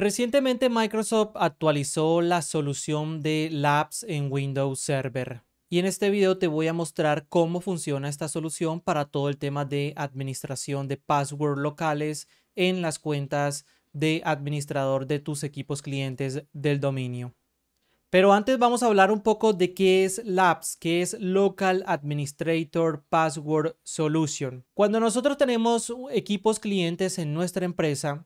Recientemente Microsoft actualizó la solución de Labs en Windows Server. Y en este video te voy a mostrar cómo funciona esta solución para todo el tema de administración de password locales en las cuentas de administrador de tus equipos clientes del dominio. Pero antes vamos a hablar un poco de qué es LAPS, que es Local Administrator Password Solution. Cuando nosotros tenemos equipos clientes en nuestra empresa,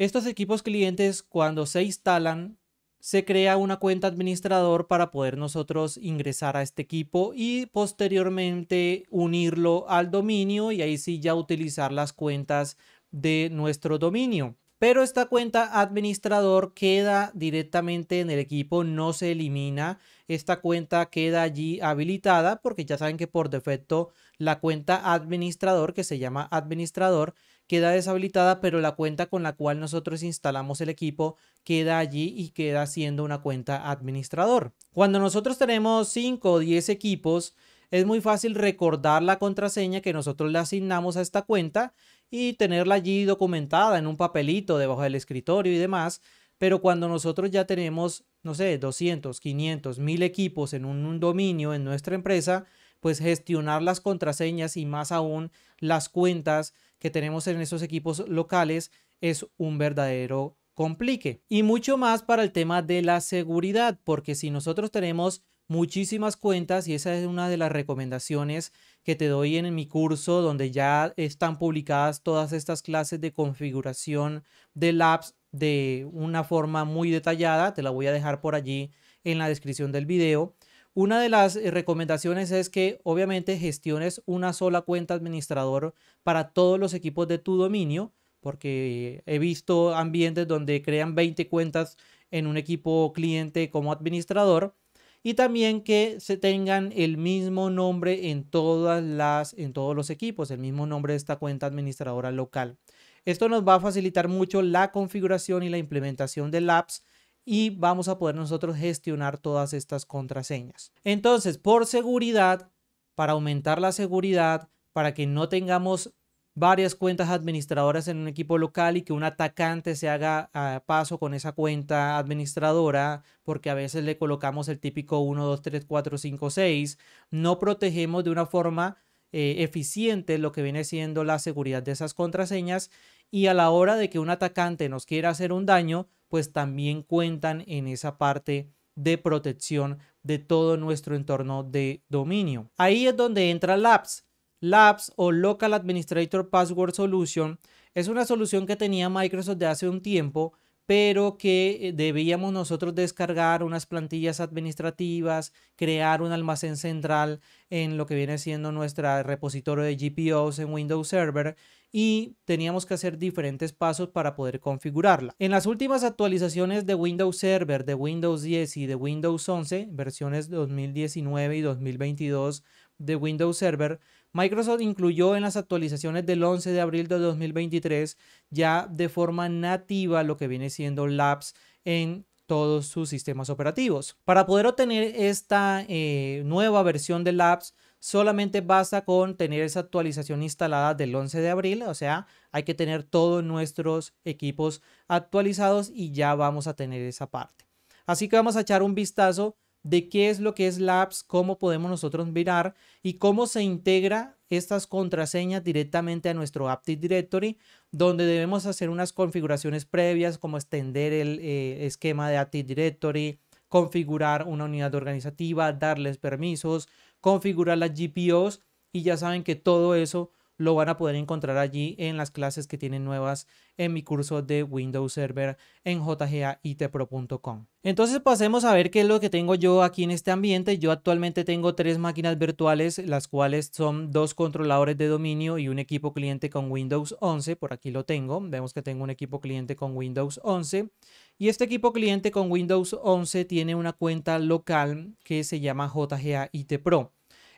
estos equipos clientes cuando se instalan se crea una cuenta administrador para poder nosotros ingresar a este equipo y posteriormente unirlo al dominio y ahí sí ya utilizar las cuentas de nuestro dominio. Pero esta cuenta administrador queda directamente en el equipo, no se elimina. Esta cuenta queda allí habilitada porque ya saben que por defecto la cuenta administrador que se llama administrador queda deshabilitada, pero la cuenta con la cual nosotros instalamos el equipo queda allí y queda siendo una cuenta administrador. Cuando nosotros tenemos 5 o 10 equipos, es muy fácil recordar la contraseña que nosotros le asignamos a esta cuenta y tenerla allí documentada en un papelito debajo del escritorio y demás. Pero cuando nosotros ya tenemos, no sé, 200, 500, 1000 equipos en un, dominio en nuestra empresa, pues gestionar las contraseñas y más aún las cuentas que tenemos en esos equipos locales es un verdadero complique. Y mucho más para el tema de la seguridad, porque si nosotros tenemos muchísimas cuentas y esa es una de las recomendaciones que te doy en mi curso donde ya están publicadas todas estas clases de configuración de labs de una forma muy detallada, te la voy a dejar por allí en la descripción del video. Una de las eh, recomendaciones es que obviamente gestiones una sola cuenta administrador para todos los equipos de tu dominio, porque he visto ambientes donde crean 20 cuentas en un equipo cliente como administrador y también que se tengan el mismo nombre en todas las en todos los equipos, el mismo nombre de esta cuenta administradora local. Esto nos va a facilitar mucho la configuración y la implementación del apps y vamos a poder nosotros gestionar todas estas contraseñas. Entonces, por seguridad, para aumentar la seguridad, para que no tengamos varias cuentas administradoras en un equipo local y que un atacante se haga a ah, paso con esa cuenta administradora, porque a veces le colocamos el típico 1, 2, 3, 4, 5, 6, no protegemos de una forma eh, eficiente lo que viene siendo la seguridad de esas contraseñas y a la hora de que un atacante nos quiera hacer un daño, pues también cuentan en esa parte de protección de todo nuestro entorno de dominio. Ahí es donde entra Labs. Labs o Local Administrator Password Solution es una solución que tenía Microsoft de hace un tiempo pero que eh, debíamos nosotros descargar unas plantillas administrativas, crear un almacén central en lo que viene siendo nuestro repositorio de GPOs en Windows Server y teníamos que hacer diferentes pasos para poder configurarla. En las últimas actualizaciones de Windows Server, de Windows 10 y de Windows 11, versiones 2019 y 2022 de Windows Server, Microsoft incluyó en las actualizaciones del 11 de abril de 2023 ya de forma nativa lo que viene siendo Labs en todos sus sistemas operativos. Para poder obtener esta eh, nueva versión de Labs, solamente basta con tener esa actualización instalada del 11 de abril, o sea, hay que tener todos nuestros equipos actualizados y ya vamos a tener esa parte. Así que vamos a echar un vistazo de qué es lo que es Labs, cómo podemos nosotros mirar y cómo se integra estas contraseñas directamente a nuestro Active Directory, donde debemos hacer unas configuraciones previas como extender el eh, esquema de Active Directory, configurar una unidad organizativa, darles permisos, configurar las GPOs y ya saben que todo eso lo van a poder encontrar allí en las clases que tienen nuevas en mi curso de Windows Server en jgaitpro.com. Entonces pasemos a ver qué es lo que tengo yo aquí en este ambiente. Yo actualmente tengo tres máquinas virtuales, las cuales son dos controladores de dominio y un equipo cliente con Windows 11. Por aquí lo tengo. Vemos que tengo un equipo cliente con Windows 11. Y este equipo cliente con Windows 11 tiene una cuenta local que se llama JGA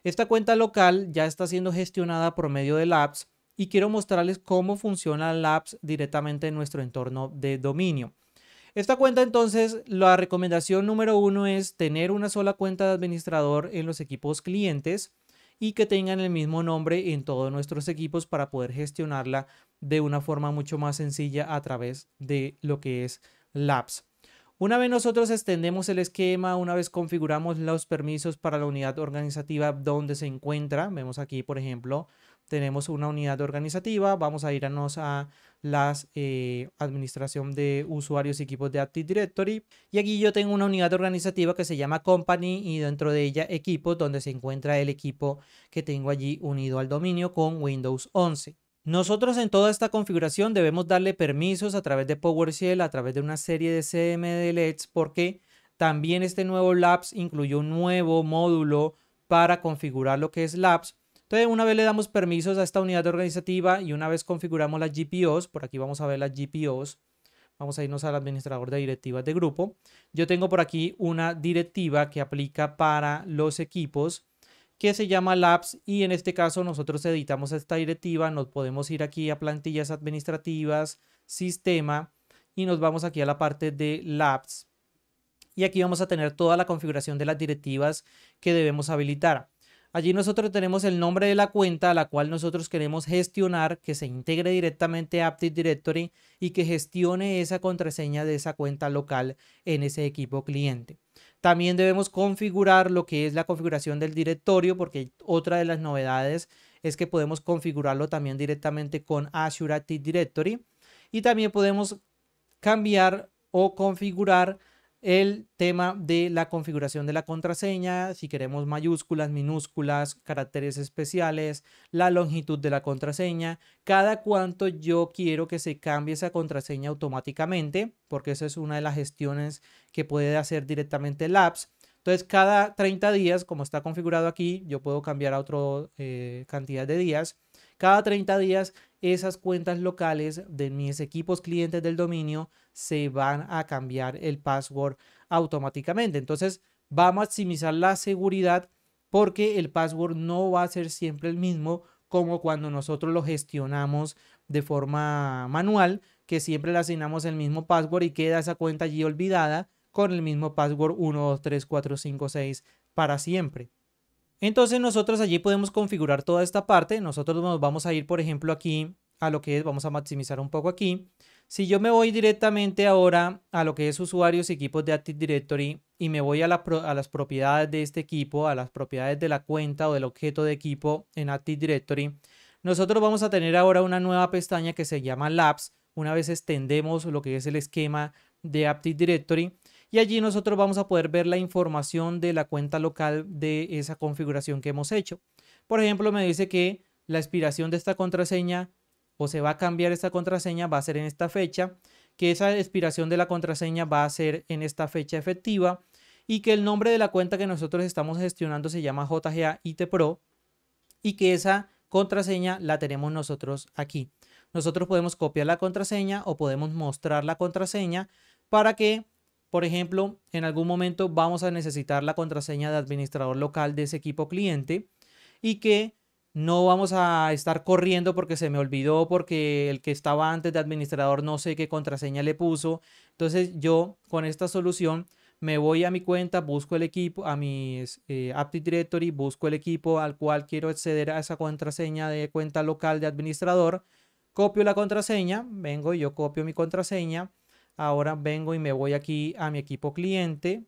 esta cuenta local ya está siendo gestionada por medio de Labs y quiero mostrarles cómo funciona Labs directamente en nuestro entorno de dominio. Esta cuenta entonces, la recomendación número uno es tener una sola cuenta de administrador en los equipos clientes y que tengan el mismo nombre en todos nuestros equipos para poder gestionarla de una forma mucho más sencilla a través de lo que es Labs. Una vez nosotros extendemos el esquema, una vez configuramos los permisos para la unidad organizativa donde se encuentra, vemos aquí por ejemplo, tenemos una unidad organizativa, vamos a irnos a la eh, administración de usuarios y equipos de Active Directory y aquí yo tengo una unidad organizativa que se llama Company y dentro de ella equipos donde se encuentra el equipo que tengo allí unido al dominio con Windows 11. Nosotros en toda esta configuración debemos darle permisos a través de PowerShell, a través de una serie de CMDLets, porque también este nuevo Labs incluyó un nuevo módulo para configurar lo que es Labs. Entonces, una vez le damos permisos a esta unidad organizativa y una vez configuramos las GPOs, por aquí vamos a ver las GPOs, vamos a irnos al administrador de directivas de grupo. Yo tengo por aquí una directiva que aplica para los equipos que se llama Labs y en este caso nosotros editamos esta directiva, nos podemos ir aquí a plantillas administrativas, sistema y nos vamos aquí a la parte de Labs y aquí vamos a tener toda la configuración de las directivas que debemos habilitar. Allí nosotros tenemos el nombre de la cuenta a la cual nosotros queremos gestionar, que se integre directamente a Active Directory y que gestione esa contraseña de esa cuenta local en ese equipo cliente. También debemos configurar lo que es la configuración del directorio, porque otra de las novedades es que podemos configurarlo también directamente con Azure Active Directory. Y también podemos cambiar o configurar el tema de la configuración de la contraseña, si queremos mayúsculas, minúsculas, caracteres especiales, la longitud de la contraseña, cada cuánto yo quiero que se cambie esa contraseña automáticamente, porque esa es una de las gestiones que puede hacer directamente el apps. Entonces, cada 30 días, como está configurado aquí, yo puedo cambiar a otra eh, cantidad de días. Cada 30 días esas cuentas locales de mis equipos clientes del dominio se van a cambiar el password automáticamente. Entonces va a maximizar la seguridad porque el password no va a ser siempre el mismo como cuando nosotros lo gestionamos de forma manual, que siempre le asignamos el mismo password y queda esa cuenta allí olvidada con el mismo password 1, para siempre. Entonces nosotros allí podemos configurar toda esta parte. Nosotros nos vamos a ir, por ejemplo, aquí a lo que es, vamos a maximizar un poco aquí. Si yo me voy directamente ahora a lo que es usuarios y equipos de Active Directory y me voy a, a las propiedades de este equipo, a las propiedades de la cuenta o del objeto de equipo en Active Directory, nosotros vamos a tener ahora una nueva pestaña que se llama Labs. Una vez extendemos lo que es el esquema de Active Directory, y allí nosotros vamos a poder ver la información de la cuenta local de esa configuración que hemos hecho. Por ejemplo, me dice que la expiración de esta contraseña o se va a cambiar esta contraseña va a ser en esta fecha, que esa expiración de la contraseña va a ser en esta fecha efectiva y que el nombre de la cuenta que nosotros estamos gestionando se llama JGA IT Pro y que esa contraseña la tenemos nosotros aquí. Nosotros podemos copiar la contraseña o podemos mostrar la contraseña para que por ejemplo, en algún momento vamos a necesitar la contraseña de administrador local de ese equipo cliente y que no vamos a estar corriendo porque se me olvidó, porque el que estaba antes de administrador no sé qué contraseña le puso. Entonces yo con esta solución me voy a mi cuenta, busco el equipo, a mi eh, Active Directory, busco el equipo al cual quiero acceder a esa contraseña de cuenta local de administrador, copio la contraseña, vengo y yo copio mi contraseña, Ahora vengo y me voy aquí a mi equipo cliente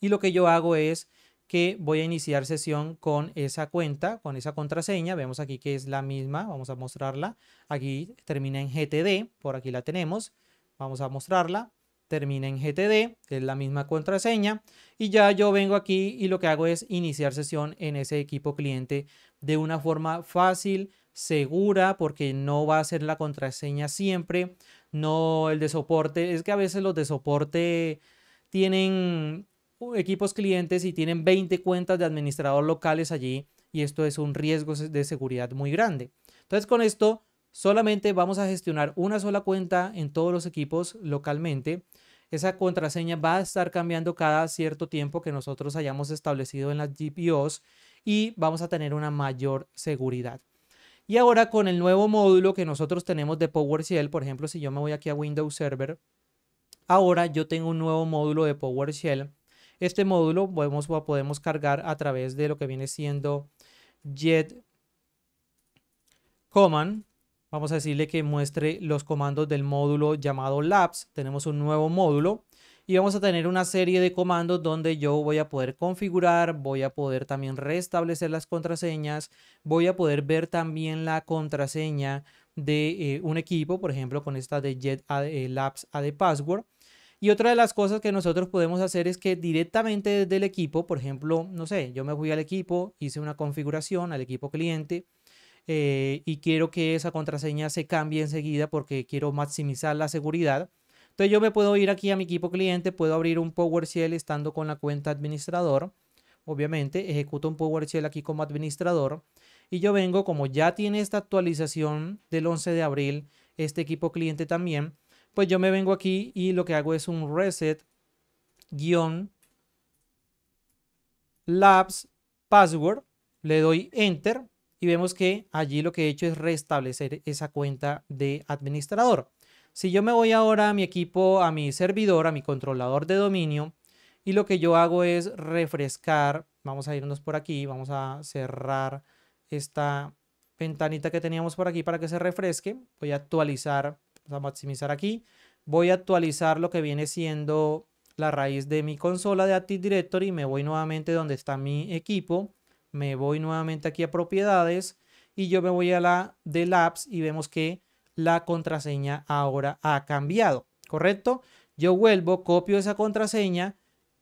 y lo que yo hago es que voy a iniciar sesión con esa cuenta, con esa contraseña. Vemos aquí que es la misma, vamos a mostrarla. Aquí termina en GTD, por aquí la tenemos. Vamos a mostrarla. Termina en GTD, que es la misma contraseña. Y ya yo vengo aquí y lo que hago es iniciar sesión en ese equipo cliente de una forma fácil, segura porque no va a ser la contraseña siempre. No, el de soporte, es que a veces los de soporte tienen uh, equipos clientes y tienen 20 cuentas de administrador locales allí y esto es un riesgo de seguridad muy grande. Entonces con esto solamente vamos a gestionar una sola cuenta en todos los equipos localmente. Esa contraseña va a estar cambiando cada cierto tiempo que nosotros hayamos establecido en las GPOs y vamos a tener una mayor seguridad. Y ahora con el nuevo módulo que nosotros tenemos de PowerShell, por ejemplo, si yo me voy aquí a Windows Server, ahora yo tengo un nuevo módulo de PowerShell. Este módulo podemos, podemos cargar a través de lo que viene siendo jet command. Vamos a decirle que muestre los comandos del módulo llamado labs. Tenemos un nuevo módulo y vamos a tener una serie de comandos donde yo voy a poder configurar, voy a poder también restablecer las contraseñas, voy a poder ver también la contraseña de eh, un equipo, por ejemplo con esta de Jet Ad, eh, Labs AD Password. Y otra de las cosas que nosotros podemos hacer es que directamente desde el equipo, por ejemplo, no sé, yo me fui al equipo, hice una configuración al equipo cliente, eh, y quiero que esa contraseña se cambie enseguida porque quiero maximizar la seguridad. Entonces yo me puedo ir aquí a mi equipo cliente, puedo abrir un PowerShell estando con la cuenta administrador. Obviamente, ejecuto un PowerShell aquí como administrador. Y yo vengo, como ya tiene esta actualización del 11 de abril, este equipo cliente también, pues yo me vengo aquí y lo que hago es un reset guión labs password, le doy enter y vemos que allí lo que he hecho es restablecer esa cuenta de administrador. Si yo me voy ahora a mi equipo, a mi servidor, a mi controlador de dominio, y lo que yo hago es refrescar, vamos a irnos por aquí, vamos a cerrar esta ventanita que teníamos por aquí para que se refresque, voy a actualizar, vamos a maximizar aquí, voy a actualizar lo que viene siendo la raíz de mi consola de Active Directory, me voy nuevamente donde está mi equipo, me voy nuevamente aquí a propiedades y yo me voy a la de Labs y vemos que la contraseña ahora ha cambiado, ¿correcto? Yo vuelvo, copio esa contraseña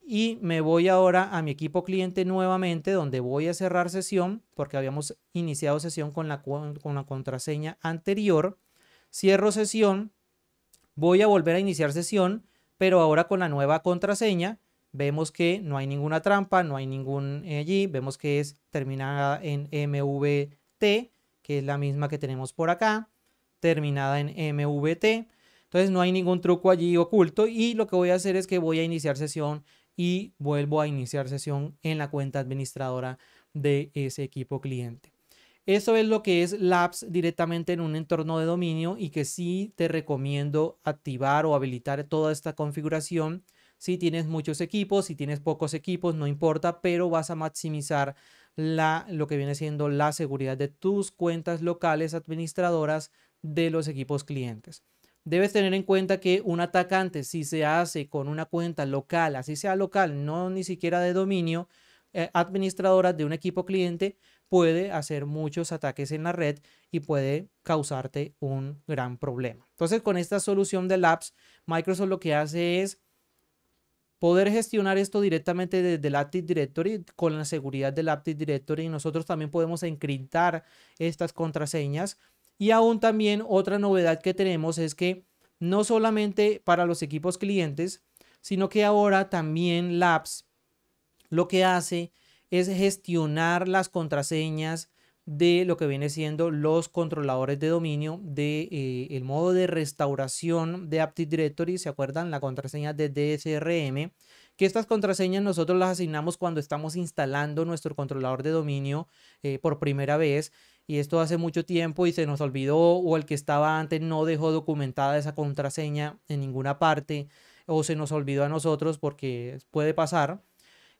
y me voy ahora a mi equipo cliente nuevamente donde voy a cerrar sesión porque habíamos iniciado sesión con la, con la contraseña anterior. Cierro sesión, voy a volver a iniciar sesión, pero ahora con la nueva contraseña vemos que no hay ninguna trampa, no hay ningún eh, allí, vemos que es terminada en MVT, que es la misma que tenemos por acá terminada en MVT. Entonces no hay ningún truco allí oculto y lo que voy a hacer es que voy a iniciar sesión y vuelvo a iniciar sesión en la cuenta administradora de ese equipo cliente. Eso es lo que es Labs directamente en un entorno de dominio y que sí te recomiendo activar o habilitar toda esta configuración. Si tienes muchos equipos, si tienes pocos equipos, no importa, pero vas a maximizar la, lo que viene siendo la seguridad de tus cuentas locales administradoras de los equipos clientes. Debes tener en cuenta que un atacante, si se hace con una cuenta local, así sea local, no ni siquiera de dominio, eh, administradora de un equipo cliente, puede hacer muchos ataques en la red y puede causarte un gran problema. Entonces, con esta solución de Labs, Microsoft lo que hace es poder gestionar esto directamente desde el Active Directory con la seguridad del Active Directory. y Nosotros también podemos encriptar estas contraseñas y aún también otra novedad que tenemos es que no solamente para los equipos clientes, sino que ahora también Labs lo que hace es gestionar las contraseñas de lo que viene siendo los controladores de dominio de eh, el modo de restauración de Active Directory, ¿se acuerdan? La contraseña de DSRM, que estas contraseñas nosotros las asignamos cuando estamos instalando nuestro controlador de dominio eh, por primera vez y esto hace mucho tiempo y se nos olvidó o el que estaba antes no dejó documentada esa contraseña en ninguna parte o se nos olvidó a nosotros porque puede pasar.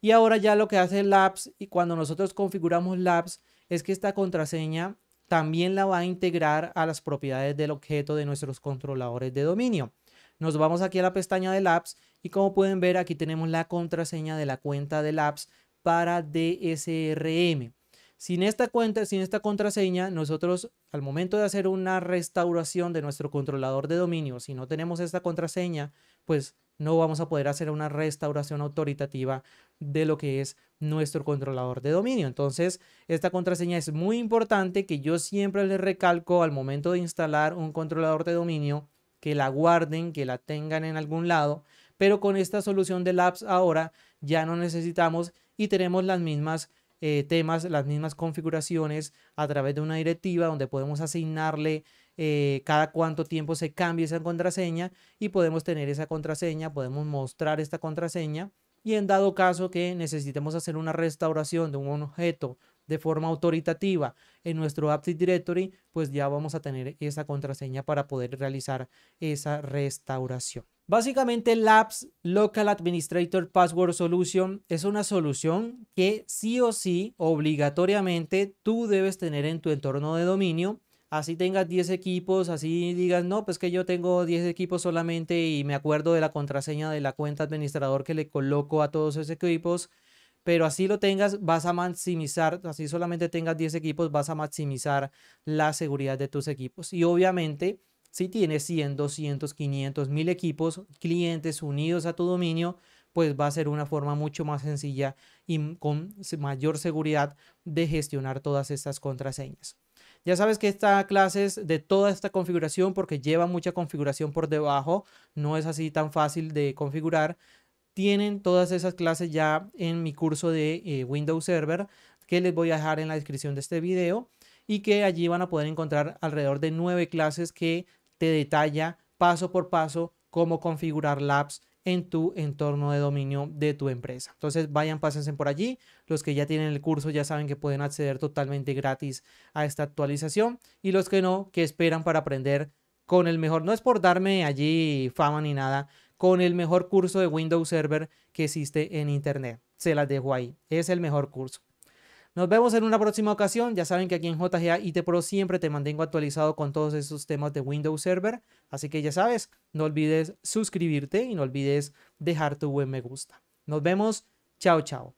Y ahora ya lo que hace Labs y cuando nosotros configuramos Labs es que esta contraseña también la va a integrar a las propiedades del objeto de nuestros controladores de dominio. Nos vamos aquí a la pestaña de Labs y como pueden ver aquí tenemos la contraseña de la cuenta de Labs para DSRM. Sin esta cuenta, sin esta contraseña, nosotros al momento de hacer una restauración de nuestro controlador de dominio, si no tenemos esta contraseña, pues no vamos a poder hacer una restauración autoritativa de lo que es nuestro controlador de dominio. Entonces, esta contraseña es muy importante que yo siempre le recalco al momento de instalar un controlador de dominio, que la guarden, que la tengan en algún lado, pero con esta solución de Labs ahora ya no necesitamos y tenemos las mismas eh, temas, las mismas configuraciones a través de una directiva donde podemos asignarle eh, cada cuánto tiempo se cambie esa contraseña y podemos tener esa contraseña, podemos mostrar esta contraseña y en dado caso que necesitemos hacer una restauración de un objeto de forma autoritativa en nuestro Active Directory, pues ya vamos a tener esa contraseña para poder realizar esa restauración. Básicamente, Labs Local Administrator Password Solution es una solución que sí o sí, obligatoriamente, tú debes tener en tu entorno de dominio. Así tengas 10 equipos, así digas, no, pues que yo tengo 10 equipos solamente y me acuerdo de la contraseña de la cuenta administrador que le coloco a todos esos equipos. Pero así lo tengas, vas a maximizar, así solamente tengas 10 equipos, vas a maximizar la seguridad de tus equipos. Y obviamente si tienes 100, 200, 500, 1000 equipos, clientes unidos a tu dominio, pues va a ser una forma mucho más sencilla y con mayor seguridad de gestionar todas estas contraseñas. Ya sabes que esta clase es de toda esta configuración porque lleva mucha configuración por debajo, no es así tan fácil de configurar. Tienen todas esas clases ya en mi curso de eh, Windows Server que les voy a dejar en la descripción de este video y que allí van a poder encontrar alrededor de nueve clases que te detalla paso por paso cómo configurar labs en tu entorno de dominio de tu empresa. Entonces vayan, pásense por allí. Los que ya tienen el curso ya saben que pueden acceder totalmente gratis a esta actualización y los que no, que esperan para aprender con el mejor, no es por darme allí fama ni nada, con el mejor curso de Windows Server que existe en Internet. Se las dejo ahí. Es el mejor curso. Nos vemos en una próxima ocasión. Ya saben que aquí en JGA IT Pro siempre te mantengo actualizado con todos esos temas de Windows Server. Así que ya sabes, no olvides suscribirte y no olvides dejar tu buen me gusta. Nos vemos. Chao, chao.